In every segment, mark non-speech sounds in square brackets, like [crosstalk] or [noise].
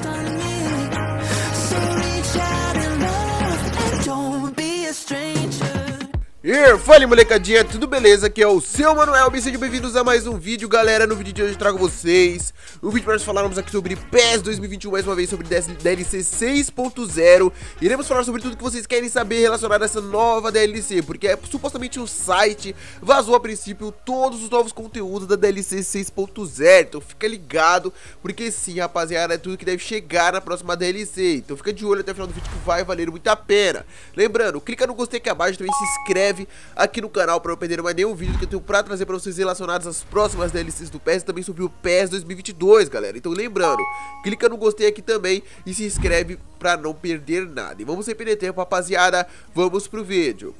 starting E fala molecadinha, tudo beleza? Aqui é o seu Manuel, e sejam bem-vindos a mais um vídeo Galera, no vídeo de hoje eu trago vocês O vídeo para nós falarmos aqui sobre PES 2021 Mais uma vez sobre DLC 6.0 Iremos falar sobre tudo que vocês querem saber relacionado a essa nova DLC Porque é, supostamente o site vazou a princípio todos os novos conteúdos da DLC 6.0 Então fica ligado, porque sim rapaziada, é tudo que deve chegar na próxima DLC Então fica de olho até o final do vídeo que vai valer muito a pena Lembrando, clica no gostei aqui abaixo, também se inscreve aqui no canal para não perder mais nenhum vídeo que eu tenho pra trazer pra vocês relacionados às próximas DLCs do PES. Também sobre o PES 2022, galera. Então lembrando, clica no gostei aqui também e se inscreve pra não perder nada. E vamos sem perder tempo, rapaziada. Vamos pro vídeo.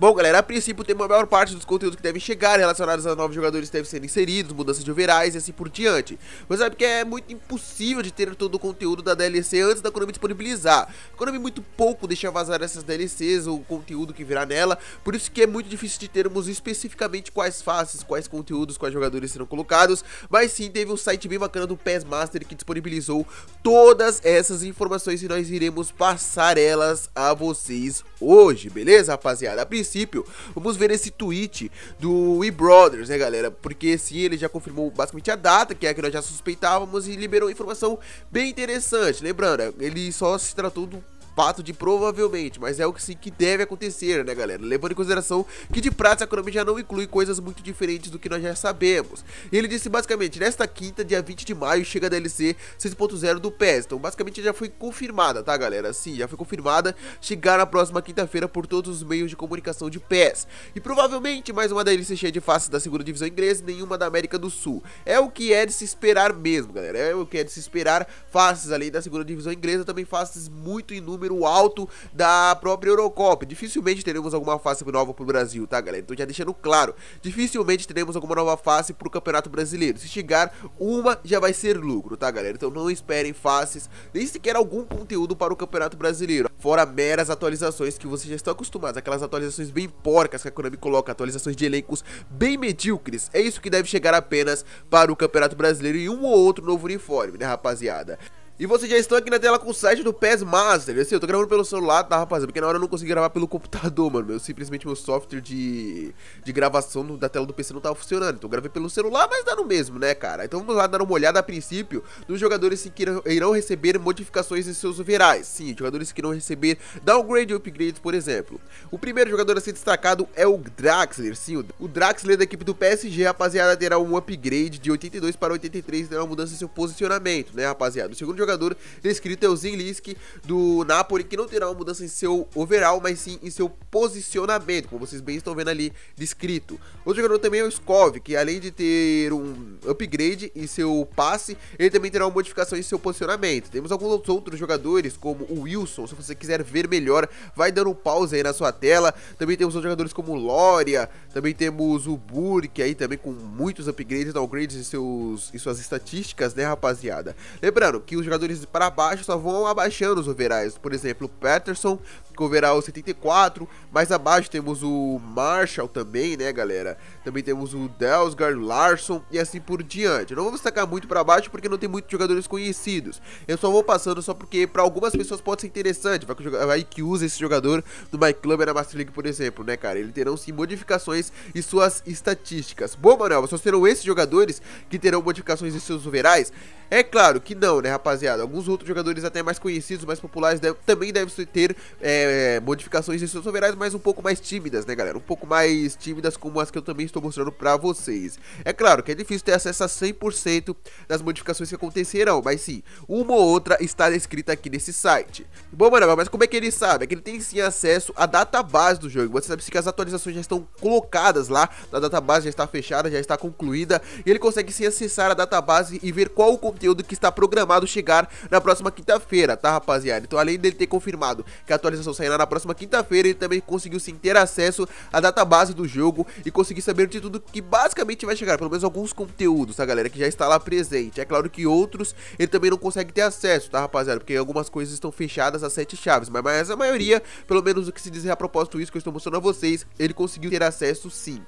Bom, galera, a princípio tem a maior parte dos conteúdos que devem chegar relacionados a novos jogadores que devem ser inseridos, mudanças de overais e assim por diante. Mas sabe que é muito impossível de ter todo o conteúdo da DLC antes da Konami disponibilizar. A Konami muito pouco deixa vazar essas DLCs ou o conteúdo que virá nela, por isso que é muito difícil de termos especificamente quais faces, quais conteúdos, quais jogadores serão colocados, mas sim teve um site bem bacana do PES Master que disponibilizou todas essas informações e nós iremos passar elas a vocês hoje, beleza, rapaziada? A princípio princípio. Vamos ver esse tweet do We Brothers, né, galera? Porque sim, ele já confirmou basicamente a data, que é a que nós já suspeitávamos, e liberou informação bem interessante. Lembrando, né, ele só se tratou do fato de provavelmente, mas é o que sim que deve acontecer, né galera? Levando em consideração que de prática a Konami já não inclui coisas muito diferentes do que nós já sabemos. ele disse basicamente, nesta quinta, dia 20 de maio, chega a DLC 6.0 do PES. Então basicamente já foi confirmada, tá galera? Sim, já foi confirmada chegar na próxima quinta-feira por todos os meios de comunicação de PES. E provavelmente mais uma DLC cheia de faces da segunda divisão inglesa e nenhuma da América do Sul. É o que é de se esperar mesmo, galera. É o que é de se esperar faces além da segunda divisão inglesa, também faces muito inúmeras número alto da própria Eurocopa. Dificilmente teremos alguma fase nova pro Brasil, tá, galera? Então já deixando claro, dificilmente teremos alguma nova fase pro Campeonato Brasileiro. Se chegar uma, já vai ser lucro, tá, galera? Então não esperem faces, nem sequer algum conteúdo para o Campeonato Brasileiro. Fora meras atualizações que vocês já estão acostumados, aquelas atualizações bem porcas que a Konami coloca, atualizações de elencos bem medíocres. É isso que deve chegar apenas para o Campeonato Brasileiro e um ou outro novo uniforme, né, rapaziada? E vocês já estão aqui na tela com o site do PES Master. Assim, eu tô gravando pelo celular, tá, rapaziada? Porque na hora eu não consegui gravar pelo [laughs] computador, mano. Eu simplesmente meu software de, de gravação da tela do PC não tava funcionando. Então eu gravei pelo celular, mas dá no mesmo, né, cara? Então vamos lá dar uma olhada a princípio dos jogadores que irão, irão receber modificações em seus overais. Sim, jogadores que irão receber downgrade e upgrades, por exemplo. O primeiro jogador a ser destacado é o Draxler. Sim, o Draxler da equipe do PSG, rapaziada, terá um upgrade de 82 para 83 terá uma mudança em seu posicionamento, né, rapaziada? O segundo jogador jogador descrito é o Zinliski do Napoli, que não terá uma mudança em seu overall, mas sim em seu posicionamento, como vocês bem estão vendo ali descrito. Outro jogador também é o Skov, que além de ter um upgrade em seu passe, ele também terá uma modificação em seu posicionamento. Temos alguns outros jogadores, como o Wilson, se você quiser ver melhor, vai dando um pause aí na sua tela. Também temos outros jogadores como o Loria, também temos o Burke aí também com muitos upgrades, downgrades em, seus, em suas estatísticas, né rapaziada? Lembrando que os jogadores jogadores para baixo só vão abaixando os overalls. Por exemplo, o Patterson com overall 74, mais abaixo temos o Marshall também, né, galera? Também temos o Delsgar, Larson e assim por diante. Eu não vou destacar muito para baixo porque não tem muitos jogadores conhecidos. Eu só vou passando só porque para algumas pessoas pode ser interessante, vai que usa esse jogador do My Club na Master League, por exemplo, né, cara? Ele terão sim modificações e suas estatísticas. Bom, Manuel, vocês terão esses jogadores que terão modificações em seus overalls? É claro que não, né, rapaz? rapaziada. Alguns outros jogadores até mais conhecidos, mais populares, deve, também devem ter é, modificações em seus overrides, mas um pouco mais tímidas, né, galera? Um pouco mais tímidas como as que eu também estou mostrando pra vocês. É claro que é difícil ter acesso a 100% das modificações que acontecerão, mas sim, uma ou outra está descrita aqui nesse site. Bom, mano, mas como é que ele sabe? É que ele tem sim acesso à database do jogo. Você sabe que as atualizações já estão colocadas lá, na database já está fechada, já está concluída, e ele consegue sim acessar a database e ver qual o conteúdo que está programado chegar chegar na próxima quinta-feira, tá rapaziada? Então além dele ter confirmado que a atualização sairá na próxima quinta-feira, ele também conseguiu sim ter acesso à base do jogo e conseguir saber de tudo que basicamente vai chegar, pelo menos alguns conteúdos, tá galera, que já está lá presente. É claro que outros ele também não consegue ter acesso, tá rapaziada? Porque algumas coisas estão fechadas a sete chaves, mas, mas a maioria, pelo menos o que se diz a propósito disso que eu estou mostrando a vocês, ele conseguiu ter acesso sim.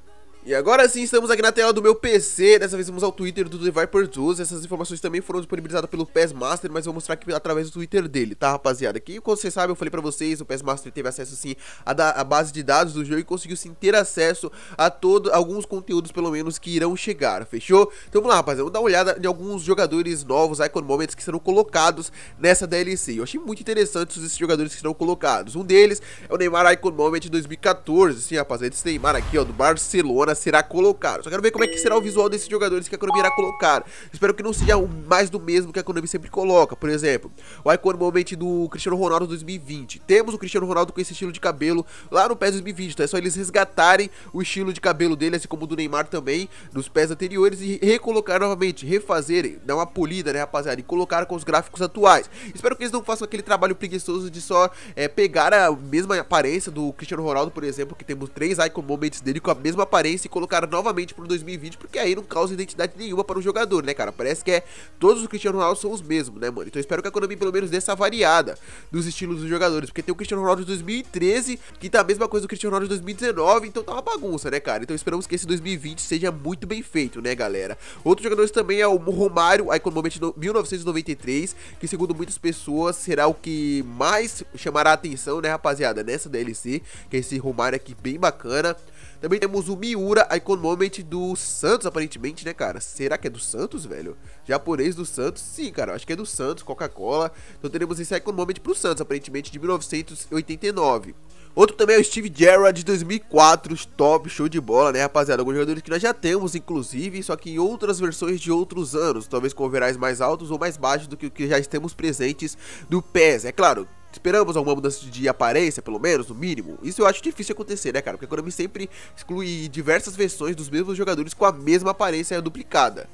E agora sim, estamos aqui na tela do meu PC, dessa vez vamos ao Twitter do The Viper Tools, essas informações também foram disponibilizadas pelo PES Master, mas vou mostrar aqui através do Twitter dele, tá rapaziada? Que como vocês sabem, eu falei pra vocês, o PES Master teve acesso sim à, base de dados do jogo e conseguiu sim ter acesso a todo, alguns conteúdos pelo menos que irão chegar, fechou? Então vamos lá rapaziada, vamos dar uma olhada em alguns jogadores novos, Icon Moments, que serão colocados nessa DLC. Eu achei muito interessante esses jogadores que serão colocados, um deles é o Neymar Icon Moment 2014, sim rapaziada, esse Neymar aqui ó, do Barcelona, será colocado. Só quero ver como é que será o visual desses jogadores que a Konami irá colocar. Espero que não seja mais do mesmo que a Konami sempre coloca. Por exemplo, o Icon Moment do Cristiano Ronaldo 2020. Temos o Cristiano Ronaldo com esse estilo de cabelo lá no PES 2020. Então é só eles resgatarem o estilo de cabelo dele, assim como o do Neymar também, nos pés anteriores e recolocar novamente, refazer, dar uma polida, né, rapaziada, e colocar com os gráficos atuais. Espero que eles não façam aquele trabalho preguiçoso de só é, pegar a mesma aparência do Cristiano Ronaldo, por exemplo, que temos três Icon Moments dele com a mesma aparência se colocar novamente pro 2020, porque aí não causa identidade nenhuma para o jogador, né, cara? Parece que é todos os Cristiano Ronaldo são os mesmos, né, mano? Então espero que a Konami pelo menos dê essa variada dos estilos dos jogadores, porque tem o Cristiano Ronaldo de 2013, que tá a mesma coisa do Cristiano Ronaldo de 2019, então tá uma bagunça, né, cara? Então esperamos que esse 2020 seja muito bem feito, né, galera? Outro jogador também é o Romário, aí com 1993, que segundo muitas pessoas será o que mais chamará a atenção, né, rapaziada, nessa DLC, que é esse Romário aqui bem bacana. Também temos o Miura Icon Moment do Santos, aparentemente, né, cara? Será que é do Santos, velho? Japonês do Santos? Sim, cara, acho que é do Santos, Coca-Cola. Então teremos esse Icon Moment pro Santos, aparentemente, de 1989. Outro também é o Steve Gerrard de 2004, top, show de bola, né, rapaziada? Alguns jogadores que nós já temos, inclusive, só que em outras versões de outros anos, talvez com overais mais altos ou mais baixos do que o que já temos presentes do PES. É claro, Esperamos alguma mudança de aparência, pelo menos, no mínimo. Isso eu acho difícil acontecer, né, cara? Porque a Konami sempre exclui diversas versões dos mesmos jogadores com a mesma aparência duplicada.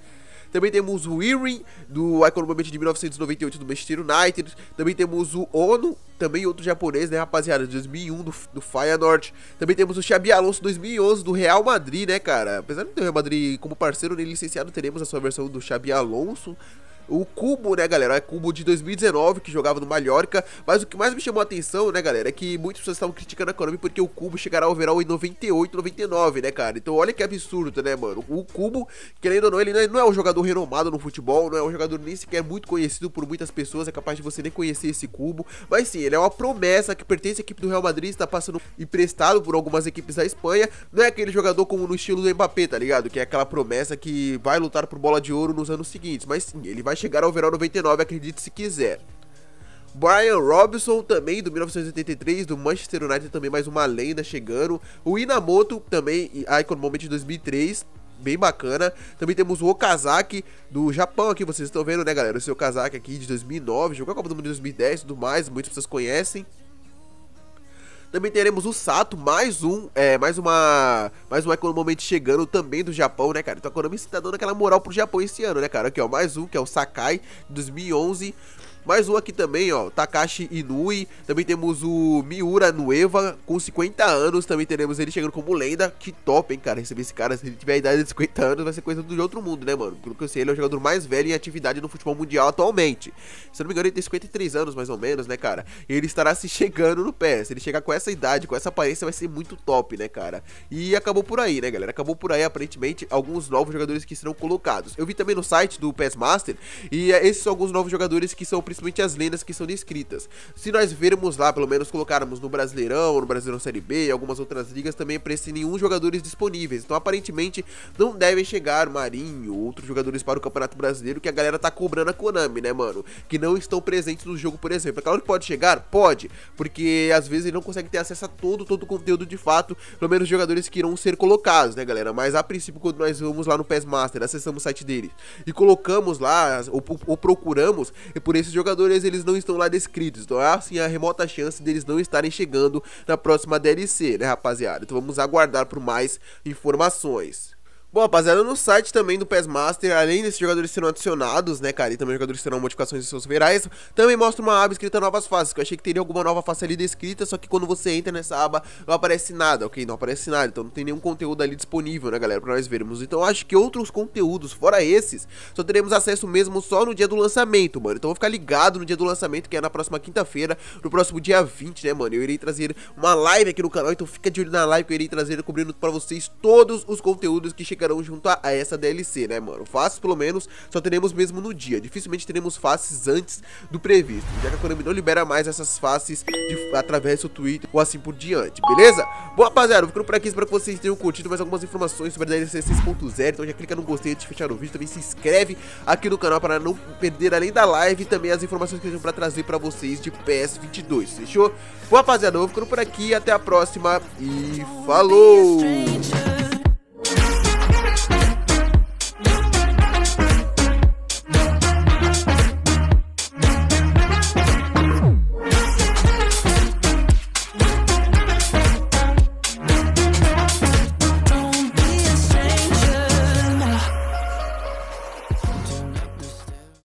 Também temos o Irwin, do economamente de 1998 do Manchester United. Também temos o Ono, também outro japonês, né, rapaziada, de 2001 do, do North Também temos o Xabi Alonso 2011 do Real Madrid, né, cara? Apesar de ter o Real Madrid como parceiro nem licenciado, teremos a sua versão do Xabi Alonso. O Cubo, né, galera? É Cubo de 2019, que jogava no Mallorca. Mas o que mais me chamou a atenção, né, galera? É que muitas pessoas estavam criticando a Konami porque o Cubo chegará ao overall em 98, 99, né, cara? Então olha que absurdo, né, mano? O Cubo, querendo ou não, ele é, não é um jogador renomado no futebol, não é um jogador nem sequer muito conhecido por muitas pessoas, é capaz de você nem conhecer esse Cubo. Mas sim, ele é uma promessa que pertence à equipe do Real Madrid, está passando emprestado por algumas equipes da Espanha. Não é aquele jogador como no estilo do Mbappé, tá ligado? Que é aquela promessa que vai lutar por bola de ouro nos anos seguintes. Mas sim, ele vai chegar ao verão 99, acredite se quiser. Brian Robinson também do 1983 do Manchester United também mais uma lenda chegando. O Inamoto também Icon Moment 2003 bem bacana. Também temos o Okazaki do Japão aqui, vocês estão vendo, né, galera? O seu Okazaki aqui de 2009, jogou a Copa do Mundo de 2010 e tudo mais, muitos vocês conhecem. Também teremos o Sato, mais um, é, mais uma, mais um Economomente chegando também do Japão, né, cara? Então a Konami está dando aquela moral pro Japão esse ano, né, cara? Aqui, ó, mais um, que é o Sakai, 2011. Mais um aqui também, ó, Takashi Inui. Também temos o Miura Nueva, com 50 anos. Também teremos ele chegando como lenda. Que top, hein, cara, receber esse cara. Se ele tiver a idade de 50 anos, vai ser coisa do outro mundo, né, mano? Pelo que eu sei, ele é o jogador mais velho em atividade no futebol mundial atualmente. Se eu não me engano, ele tem 53 anos, mais ou menos, né, cara? E ele estará se chegando no pé. Se ele chegar com essa idade, com essa aparência, vai ser muito top, né, cara? E acabou por aí, né, galera? Acabou por aí, aparentemente, alguns novos jogadores que serão colocados. Eu vi também no site do PES Master, e é, esses são alguns novos jogadores que são principalmente principalmente as lendas que são descritas. Se nós vermos lá, pelo menos colocarmos no Brasileirão, no Brasileirão Série B e algumas outras ligas também aparece nenhum jogadores disponíveis. Então aparentemente não devem chegar Marinho, outros jogadores para o Campeonato Brasileiro que a galera tá cobrando a Konami, né, mano? Que não estão presentes no jogo, por exemplo. É claro que pode chegar? Pode, porque às vezes ele não consegue ter acesso a todo, todo o conteúdo de fato, pelo menos jogadores que irão ser colocados, né, galera? Mas a princípio, quando nós vamos lá no PES Master, acessamos o site dele e colocamos lá, ou, ou procuramos por esses jogadores eles não estão lá descritos, então há sim a remota chance deles não estarem chegando na próxima DLC, né rapaziada? Então vamos aguardar por mais informações. Bom, rapaziada, no site também do PES Master, além desses jogadores serão adicionados, né, cara, e também jogadores terão modificações em seus verais, também mostra uma aba escrita novas fases. que eu achei que teria alguma nova face ali descrita, só que quando você entra nessa aba não aparece nada, ok? Não aparece nada, então não tem nenhum conteúdo ali disponível, né, galera, pra nós vermos. Então acho que outros conteúdos, fora esses, só teremos acesso mesmo só no dia do lançamento, mano. Então vou ficar ligado no dia do lançamento, que é na próxima quinta-feira, no próximo dia 20, né, mano? Eu irei trazer uma live aqui no canal, então fica de olho na live que eu irei trazer cobrindo pra vocês todos os conteúdos que chegam ficarão junto a, a, essa DLC, né, mano? Faces, pelo menos, só teremos mesmo no dia. Dificilmente teremos faces antes do previsto, já que a Konami não libera mais essas faces de, através do Twitter ou assim por diante, beleza? Bom, rapaziada, ficando por aqui, espero que vocês tenham curtido mais algumas informações sobre a DLC 6.0, então já clica no gostei antes de fechar o vídeo, também se inscreve aqui no canal para não perder além da live e também as informações que eu tenho para trazer para vocês de PS22, fechou? Bom, rapaziada, eu vou ficando por aqui, até a próxima e falou!